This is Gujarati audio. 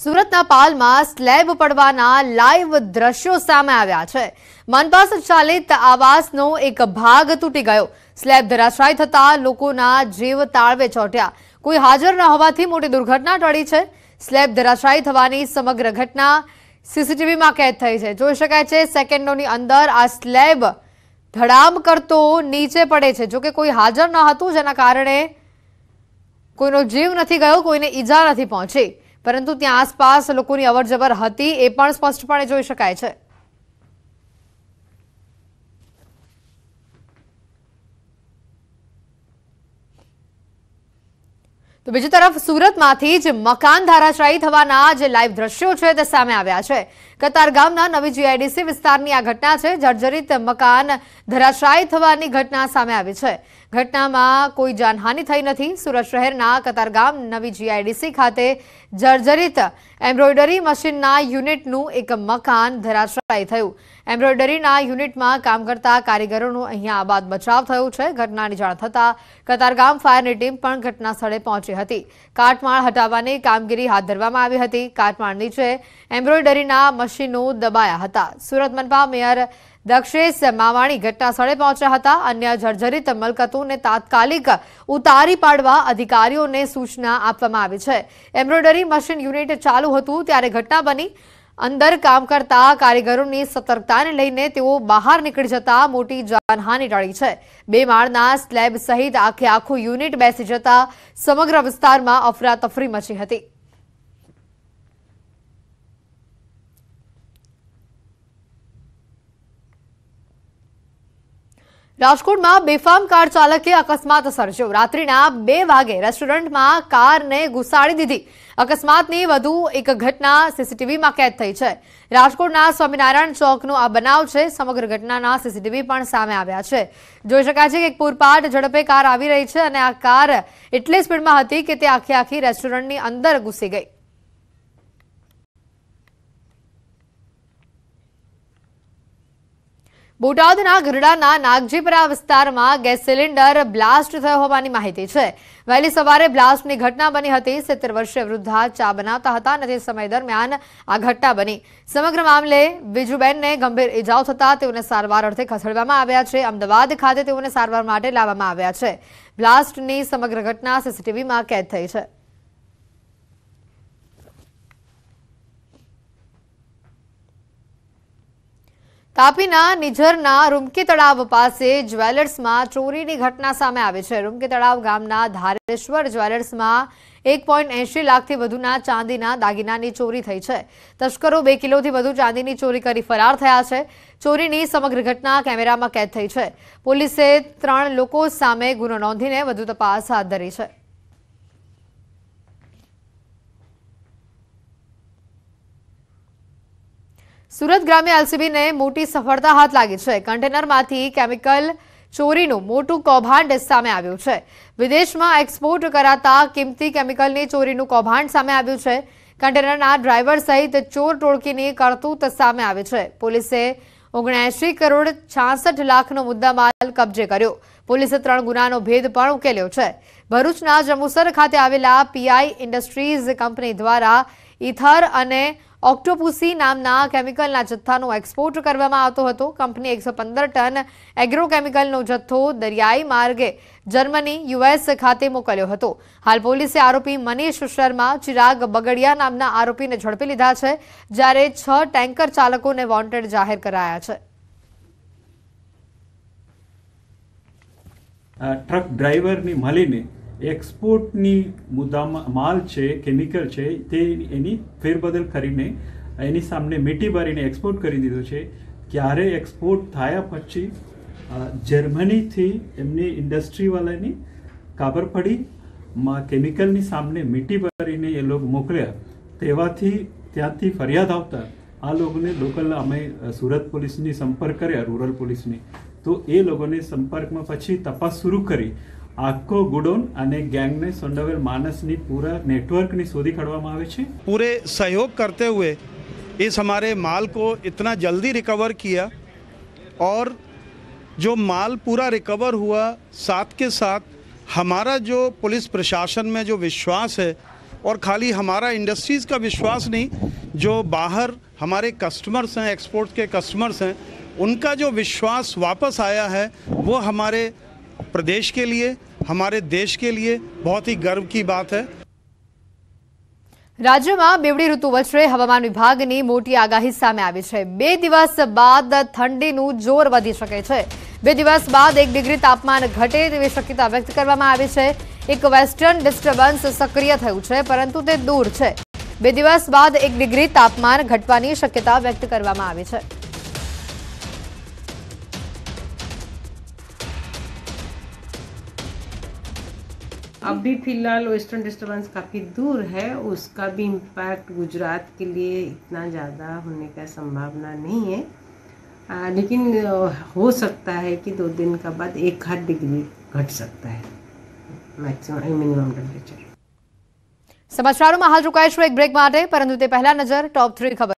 સુરતના પાલમાં સ્લેબ પડવાના લાઈવ દ્રશ્યો સામે આવ્યા છે મનપા સંચાલિત આવાસનો એક ભાગ તૂટી ગયો સ્લેબ ધરાશાયી થતા લોકોના જીવ તાળવે ચોટ્યા કોઈ હાજર ન હોવાથી મોટી દુર્ઘટના ટળી છે સ્લેબ ધરાશાયી થવાની સમગ્ર ઘટના સીસીટીવીમાં કેદ થઈ છે જોઈ શકાય છે સેકન્ડોની અંદર આ સ્લેબ ધડામ કરતો નીચે પડે છે જોકે કોઈ હાજર ન હતું જેના કારણે કોઈનો જીવ નથી ગયો કોઈને ઈજા નથી પહોંચી પરંતુ ત્યાં આસપાસ લોકોની અવરજવર હતી એ પણ સ્પષ્ટપણે જોઈ શકાય છે તો બીજી તરફ સુરતમાંથી જ મકાન ધારાશાયી થવાના જે લાઈવ દ્રશ્યો છે તે સામે આવ્યા છે કતારગામના નવી જીઆઈડીસી વિસ્તારની આ ઘટના છે જર્જરિત મકાન ધરાશાયી થવાની ઘટના સામે આવી છે ઘટનામાં કોઈ જાનહાની થઈ નથી સુરત શહેરના કતારગામ નવી જીઆઈડીસી ખાતે જર્જરિત એમ્બ્રોઇડરી મશીનના યુનિટનું એક મકાન ધરાશાયી થયું એમ્બ્રોઇડરીના યુનિટમાં કામ કરતા કારીગરોનું અહીંયા આબાદ બચાવ થયો છે ઘટનાની જાણ થતાં કતારગામ ફાયરની ટીમ પણ ઘટના સ્થળે પહોંચી હતી કાટમાળ હટાવવાની કામગીરી હાથ ધરવામાં આવી હતી કાટમાળ નીચે એમ્બ્રોઇડરીના મશીનો દબાયા હતા સુરત મનપા મેયર દક્ષેશ માવાણી ઘટના સ્થળે પહોંચ્યા હતા અન્ય જર્જરિત મલકતોને તાત્કાલિક ઉતારી પાડવા અધિકારીઓને સૂચના આપવામાં આવી છે એમ્બ્રોઇડરી મશીન યુનિટ ચાલુ હતું ત્યારે ઘટના બની અંદર કામ કરતા કારીગરોની સતર્કતાને લઈને તેઓ બહાર નીકળી જતા મોટી જાનહાની ટળી છે બે માળના સ્લેબ સહિત આખે આખું યુનિટ બેસી જતા સમગ્ર વિસ્તારમાં અફરાતફરી મચી હતી રાજકોટમાં બેફામ કાર ચાલકે અકસ્માત સર્જ્યો રાત્રિના બે વાગે રેસ્ટોરન્ટમાં કારને ઘુસાડી દીધી અકસ્માતની વધુ એક ઘટના સીસીટીવીમાં કેદ થઈ છે રાજકોટના સ્વામિનારાયણ ચોકનો આ બનાવ છે સમગ્ર ઘટનાના સીસીટીવી પણ સામે આવ્યા છે જોઈ શકાય છે કે એક પૂરપાટ ઝડપે કાર આવી રહી છે અને આ કાર એટલી સ્પીડમાં હતી કે તે આખી આખી રેસ્ટોરન્ટની અંદર ઘૂસી ગઈ બોટાદના ગરડાના નાગજીપરા વિસ્તારમાં ગેસ સિલિન્ડર બ્લાસ્ટ થયો હોવાની માહિતી છે વહેલી સવારે બ્લાસ્ટની ઘટના બની હતી સિત્તેર વર્ષીય વૃદ્ધા ચા બનાવતા હતા અને તે સમય દરમિયાન આ ઘટના બની સમગ્ર મામલે બીજુબેનને ગંભીર ઇજાઓ થતાં તેઓને સારવાર અર્થે ખસેડવામાં આવ્યા છે અમદાવાદ ખાતે તેઓને સારવાર માટે લાવવામાં આવ્યા છે બ્લાસ્ટની સમગ્ર ઘટના સીસીટીવીમાં કેદ થઈ છે તાપીના નિઝરના રૂમકી તળાવ પાસે જ્વેલર્સમાં ચોરીની ઘટના સામે આવી છે રૂમકી તળાવ ગામના ધારેશ્વર જ્વેલર્સમાં એક પોઈન્ટ એંશી લાખથી વધુના ચાંદીના દાગીનાની ચોરી થઈ છે તસ્કરો બે કિલોથી વધુ ચાંદીની ચોરી કરી ફરાર થયા છે ચોરીની સમગ્ર ઘટના કેમેરામાં કેદ થઈ છે પોલીસે ત્રણ લોકો સામે ગુનો નોંધીને વધુ તપાસ હાથ ધરી છે સુરત ગ્રામે એલસીબીને મોટી સફળતા હાથ લાગી છે કન્ટેનરમાંથી કેમિકલ ચોરીનું મોટું કૌભાંડ સામે આવ્યું છે વિદેશમાં એક્સપોર્ટ કરાતા કિંમતી કેમિકલની ચોરીનું કૌભાંડ સામે આવ્યું છે કન્ટેનરના ડ્રાઈવર સહિત ચોર ટોળકીની કરતૂત સામે આવી છે પોલીસે ઓગણએંશી કરોડ છાસઠ લાખનો મુદ્દામાલ કબજે કર્યો પોલીસે ત્રણ ગુનાનો ભેદ પણ ઉકેલ્યો છે ભરૂચના જંબુસર ખાતે આવેલા પીઆઈ ઇન્ડસ્ટ્રીઝ કંપની દ્વારા ઇથર અને ઓક્ટોપુસી નામના કેમિકલના જથ્થાનો એક્સપોર્ટ કરવામાં આવતો હતો કંપની એકસો ટન એગ્રોકેમિકલનો જથ્થો દરિયાઈ માર્ગે જર્મની યુએસ ખાતે મોકલ્યો હતો હાલ પોલીસે આરોપી મનીષ શર્મા ચિરાગ બગડિયા નામના આરોપીને ઝડપી લીધા છે જ્યારે છ ટેન્કર ચાલકોને વોન્ટેડ જાહેર કરાયા છે ટ્રક ડ્રાઈવરની મળીને એક્સપોર્ટની મુદ્દામાં માલ છે કેમિકલ છે તે એની ફેરબદલ કરીને એની સામે મીટી ભરીને એક્સપોર્ટ કરી દીધો છે ક્યારે એક્સપોર્ટ થયા પછી જર્મનીથી એમની ઇન્ડસ્ટ્રીવાળાની કાબર પડી માં કેમિકલની સામે મીટી ભરીને એ લોકો મોકલ્યા તેવાથી ત્યાંથી ફરિયાદ આવતા આ લોકોને લોકલ અમે સુરત પોલીસની સંપર્ક કર્યા રૂરલ પોલીસની તો એ લોકોને સંપર્કમાં પછી તપાસ શરૂ કરી नेटवर्क करते हुए इस हमारे माल को इतना जल्दी रिकवर किया और जो माल पूरा रिकवर हुआ साथ के साथ हमारा जो पुलिस प्रशासन में जो विश्वास है और खाली हमारा इंडस्ट्रीज़ का विश्वास नहीं जो बाहर हमारे कस्टमर्स हैं एक्सपोर्ट के कस्टमर्स हैं उनका जो विश्वास वापस आया है वो हमारे પ્રદેશ કે લિયે હમારે દેશ કે લિયે બહોત હી ગર્વ કી બાત હૈ રાજ્યમાં બેવડી ઋતુ વસરે હવામાન વિભાગ ને મોટી આગાહિત સામે આવે છે બે દિવસ બાદ ઠંડી નું જોર વધી શકે છે બે દિવસ બાદ 1 ડિગ્રી તાપમાન ઘટે દેવે સકતી આભક્ત કરવામાં આવે છે એક વેસ્ટર્ન ડિસ્ટર્બન્સ સક્રિય થયો છે પરંતુ તે દૂર છે બે દિવસ બાદ 1 ડિગ્રી તાપમાન ઘટવાની સંભાવના વ્યક્ત કરવામાં આવી છે अभी फ़िलहाल वेस्टर्न डिस्टर्बेंस काफ़ी दूर है उसका भी इम्पैक्ट गुजरात के लिए इतना ज़्यादा होने का संभावना नहीं है आ, लेकिन हो सकता है कि दो दिन का बाद एक हद डिग्री घट सकता है मैक्सिमम मिनिमम समाचारों में हाल રોકાઈશું એક બ્રેક માટે પરંતુ તે पहला नजर टॉप थ्री खबर